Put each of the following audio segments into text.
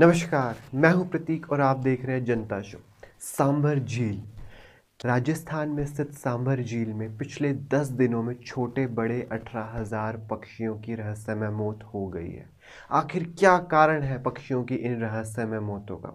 नमस्कार मैं हूं प्रतीक और आप देख रहे हैं जनता शो सांभर झील राजस्थान में स्थित सांभर झील में पिछले दस दिनों में छोटे बड़े अठारह हज़ार पक्षियों की रहस्यमय मौत हो गई है आखिर क्या कारण है पक्षियों की इन रहस्यमय मौतों का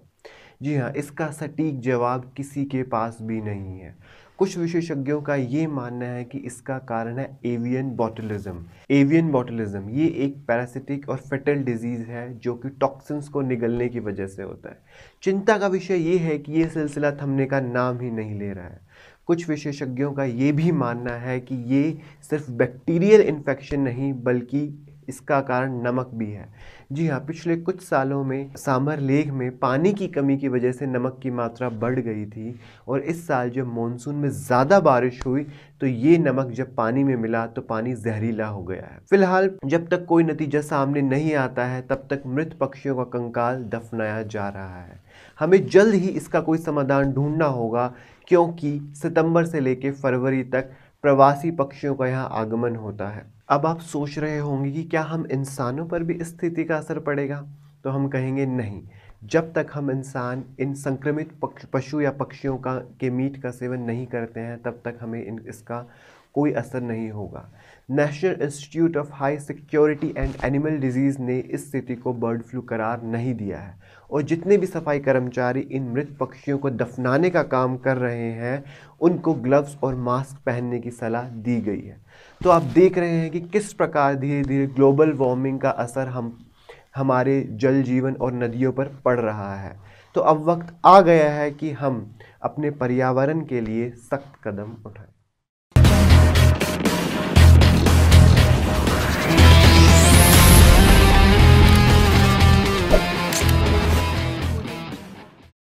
जी हाँ इसका सटीक जवाब किसी के पास भी नहीं है कुछ विशेषज्ञों का ये मानना है कि इसका कारण है एवियन बॉटलिज्म एवियन बॉटलिज्म ये एक पैरासिटिक और फेटल डिजीज़ है जो कि टॉक्सिन्स को निगलने की वजह से होता है चिंता का विषय ये है कि ये सिलसिला थमने का नाम ही नहीं ले रहा है कुछ विशेषज्ञों का ये भी मानना है कि ये सिर्फ बैक्टीरियल इन्फेक्शन नहीं बल्कि इसका कारण नमक भी है जी हाँ पिछले कुछ सालों में सामर लेक में पानी की कमी की वजह से नमक की मात्रा बढ़ गई थी और इस साल जब मानसून में ज़्यादा बारिश हुई तो ये नमक जब पानी में मिला तो पानी जहरीला हो गया है फिलहाल जब तक कोई नतीजा सामने नहीं आता है तब तक मृत पक्षियों का कंकाल दफनाया जा रहा है हमें जल्द ही इसका कोई समाधान ढूंढना होगा क्योंकि सितंबर से लेकर फरवरी तक प्रवासी पक्षियों का यहाँ आगमन होता है अब आप सोच रहे होंगे कि क्या हम इंसानों पर भी स्थिति का असर पड़ेगा तो हम कहेंगे नहीं जब तक हम इंसान इन संक्रमित पशु या पक्षियों का के मीट का सेवन नहीं करते हैं तब तक हमें इन इसका कोई असर नहीं होगा National Institute of High Security and Animal Diseases ने इस स्थिति को बर्ड फ्लू करार नहीं दिया है और जितने भी सफाई कर्मचारी इन मृत पक्षियों को दफनाने का काम कर रहे हैं उनको ग्लव्स और मास्क पहनने की सलाह दी गई है तो आप देख रहे हैं कि किस प्रकार धीरे धीरे ग्लोबल वार्मिंग का असर हम हमारे जल जीवन और नदियों पर पड़ रहा है तो अब वक्त आ गया है कि हम अपने पर्यावरण के लिए सख्त कदम उठाएं